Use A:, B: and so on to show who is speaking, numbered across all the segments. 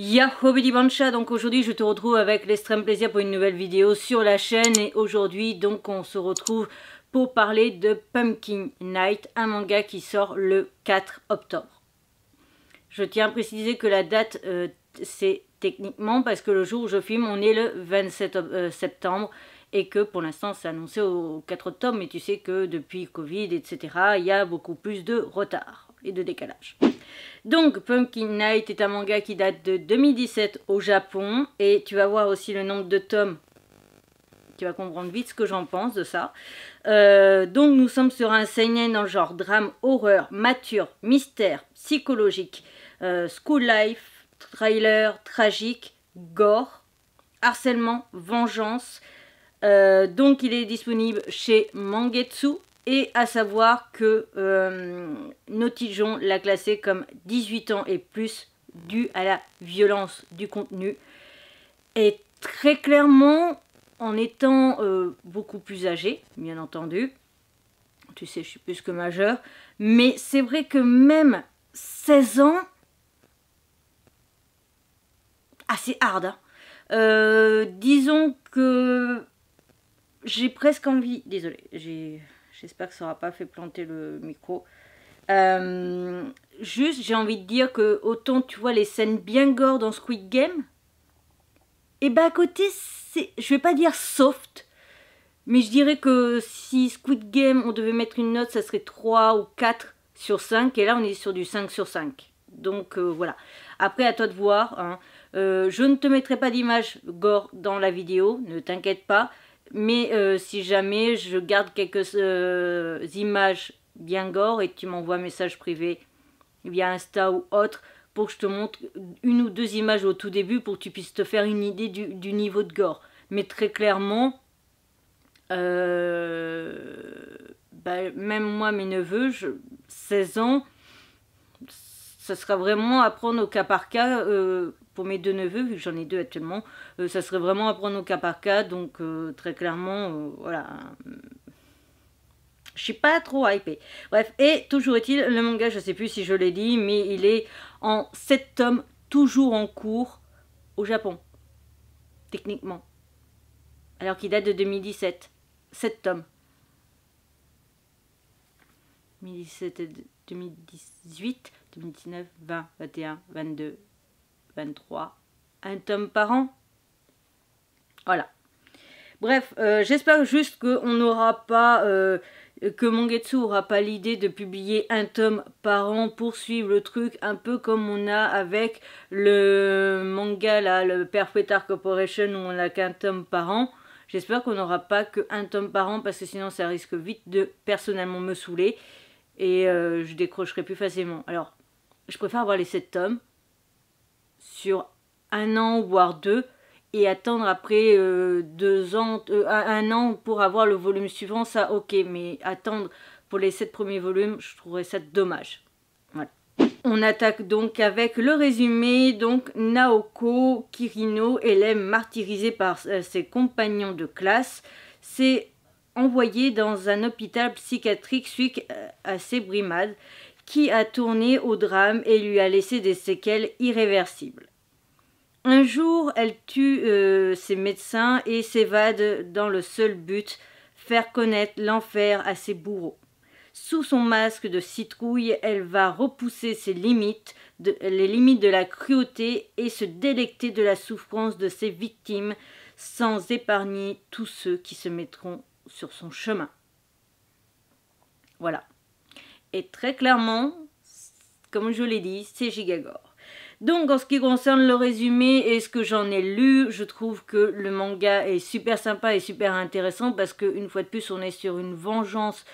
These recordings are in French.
A: Yahoo Bansha, donc aujourd'hui je te retrouve avec l'extrême plaisir pour une nouvelle vidéo sur la chaîne et aujourd'hui donc on se retrouve pour parler de Pumpkin Night, un manga qui sort le 4 octobre. Je tiens à préciser que la date euh, c'est techniquement parce que le jour où je filme on est le 27 euh, septembre et que pour l'instant c'est annoncé aux 4 tomes, mais tu sais que depuis Covid, etc., il y a beaucoup plus de retard et de décalage. Donc Pumpkin Night est un manga qui date de 2017 au Japon et tu vas voir aussi le nombre de tomes. Tu vas comprendre vite ce que j'en pense de ça. Euh, donc nous sommes sur un seinen dans genre drame, horreur, mature, mystère, psychologique, euh, school life, trailer, tragique, gore, harcèlement, vengeance, euh, donc il est disponible chez Mangetsu et à savoir que euh, l'a classé comme 18 ans et plus dû à la violence du contenu. Et très clairement, en étant euh, beaucoup plus âgé, bien entendu, tu sais, je suis plus que majeur, mais c'est vrai que même 16 ans, assez hard. Hein. Euh, disons que j'ai presque envie, désolé, j'espère que ça n'aura pas fait planter le micro. Euh, juste, j'ai envie de dire que autant tu vois les scènes bien gore dans Squid Game, et bah ben à côté, c'est, je vais pas dire soft, mais je dirais que si Squid Game, on devait mettre une note, ça serait 3 ou 4 sur 5, et là on est sur du 5 sur 5. Donc euh, voilà. Après, à toi de voir. Hein. Euh, je ne te mettrai pas d'image gore dans la vidéo, ne t'inquiète pas. Mais euh, si jamais je garde quelques euh, images bien gore et tu m'envoies un message privé via Insta ou autre pour que je te montre une ou deux images au tout début pour que tu puisses te faire une idée du, niveau de gore. Mais très clairement, euh, ben, même moi, mes neveux, 16 ans, ça sera vraiment à prendre au cas par cas. Euh, pour mes deux neveux, vu que j'en ai deux actuellement, euh, ça serait vraiment à prendre au cas par cas. Donc euh, très clairement, voilà. Je suis pas trop hypée. Bref, et toujours est-il, le manga, je sais plus si je l'ai dit, mais il est en sept tomes, toujours en cours, au Japon. Techniquement. Alors qu'il date de 2017. Sept tomes. 2017, 2018, 2019, 20, 21, 22, 23. Un tome par an. Voilà. Bref, euh, j'espère juste qu'on n'aura pas, euh, que Mangetsu n'aura pas l'idée de publier un tome par an pour suivre le truc, un peu comme on a avec le manga, là, le Perfect Art Corporation, où on n'a qu'un tome par an. J'espère qu'on n'aura pas qu'un tome par an, parce que sinon ça risque vite de personnellement me saouler et euh, je décrocherai plus facilement. Alors, je préfère avoir les sept tomes sur un an, voire deux, et attendre après euh, deux ans, euh, un an pour avoir le volume suivant, ça ok, mais attendre pour les sept premiers volumes, je trouverais ça dommage. Voilà. On attaque donc avec le résumé. Donc Naoko Kirino, elle est martyrisée par ses compagnons de classe, c'est envoyée dans un hôpital psychiatrique suite à ses brimades, qui a tourné au drame et lui a laissé des séquelles irréversibles. Un jour, elle tue euh, ses médecins et s'évade dans le seul but faire connaître l'enfer à ses bourreaux. Sous son masque de citrouille, elle va repousser ses limites, les limites de la cruauté et se délecter de la souffrance de ses victimes sans épargner tous ceux qui se mettront sur son chemin. Voilà. Et très clairement, comme je l'ai dit, c'est Gigagore. Donc en ce qui concerne le résumé et ce que j'en ai lu, je trouve que le manga est super sympa et super intéressant parce qu'une fois de plus on est sur une vengeance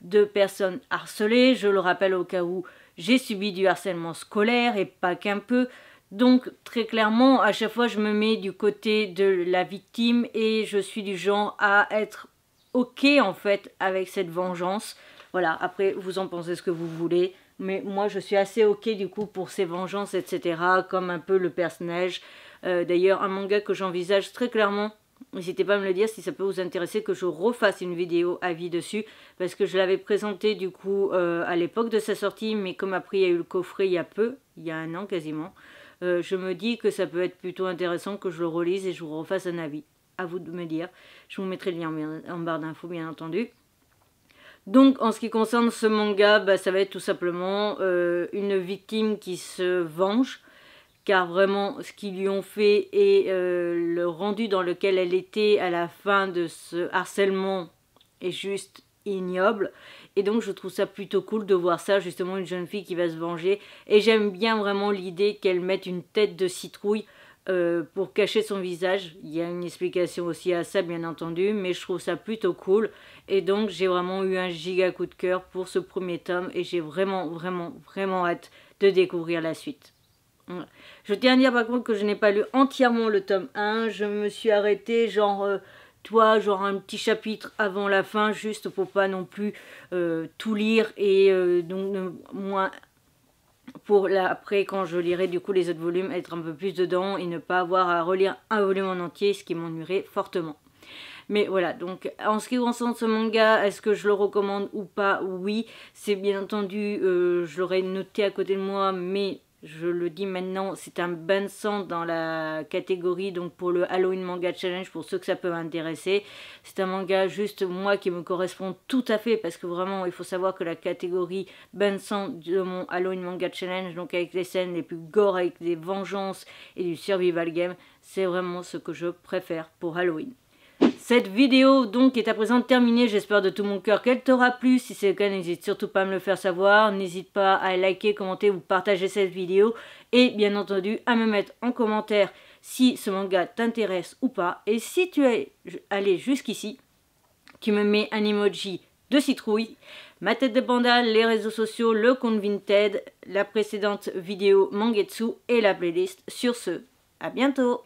A: de personnes harcelées. Je le rappelle au cas où j'ai subi du harcèlement scolaire et pas qu'un peu. Donc très clairement à chaque fois je me mets du côté de la victime et je suis du genre à être ok en fait avec cette vengeance. Voilà, après vous en pensez ce que vous voulez, mais moi je suis assez ok du coup pour ces vengeances, etc. Comme un peu le personnage. Euh, d'ailleurs, un manga que j'envisage très clairement. N'hésitez pas à me le dire si ça peut vous intéresser que je refasse une vidéo avis dessus parce que je l'avais présenté du coup euh, à l'époque de sa sortie mais comme après il y a eu le coffret il y a peu, il y a un an quasiment, euh, je me dis que ça peut être plutôt intéressant que je le relise et je vous refasse un avis à vous de me dire. Je vous mettrai le lien en barre d'infos, bien entendu. Donc, en ce qui concerne ce manga, bah, ça va être tout simplement euh, une victime qui se venge, car vraiment, ce qu'ils lui ont fait et euh, le rendu dans lequel elle était à la fin de ce harcèlement est juste ignoble. Et donc, je trouve ça plutôt cool de voir ça, justement, une jeune fille qui va se venger. Et j'aime bien vraiment l'idée qu'elle mette une tête de citrouille euh, pour cacher son visage. Il y a une explication aussi à ça, bien entendu, mais je trouve ça plutôt cool. Et donc, j'ai vraiment eu un giga coup de cœur pour ce premier tome et j'ai vraiment, vraiment, vraiment hâte de découvrir la suite. Je tiens à dire par contre que je n'ai pas lu entièrement le tome 1. Je me suis arrêtée, genre. Euh, toi, genre un petit chapitre avant la fin, juste pour pas non plus euh, tout lire et donc moi moins pour là, après quand je lirai du coup les autres volumes être un peu plus dedans et ne pas avoir à relire un volume en entier ce qui m'ennuierait fortement mais voilà donc en ce qui concerne ce manga est-ce que je le recommande ou pas oui c'est bien entendu euh, je l'aurais noté à côté de moi mais je le dis maintenant, c'est un bain dans la catégorie donc pour le Halloween Manga Challenge, pour ceux que ça peut intéresser. C'est un manga juste moi qui me correspond tout à fait parce que vraiment il faut savoir que la catégorie bain de de mon Halloween Manga Challenge, donc avec les scènes les plus gore, avec des vengeances et du survival game, c'est vraiment ce que je préfère pour Halloween. Cette vidéo donc est à présent terminée, j'espère de tout mon cœur qu'elle t'aura plu. Si c'est le cas, n'hésite surtout pas à me le faire savoir. N'hésite pas à liker, commenter ou partager cette vidéo. Et bien entendu, à me mettre en commentaire si ce manga t'intéresse ou pas. Et si tu es allé jusqu'ici, tu me mets un emoji de citrouille, ma tête de panda, les réseaux sociaux, le compte Vinted, la précédente vidéo Mangetsu et la playlist. Sur ce, à bientôt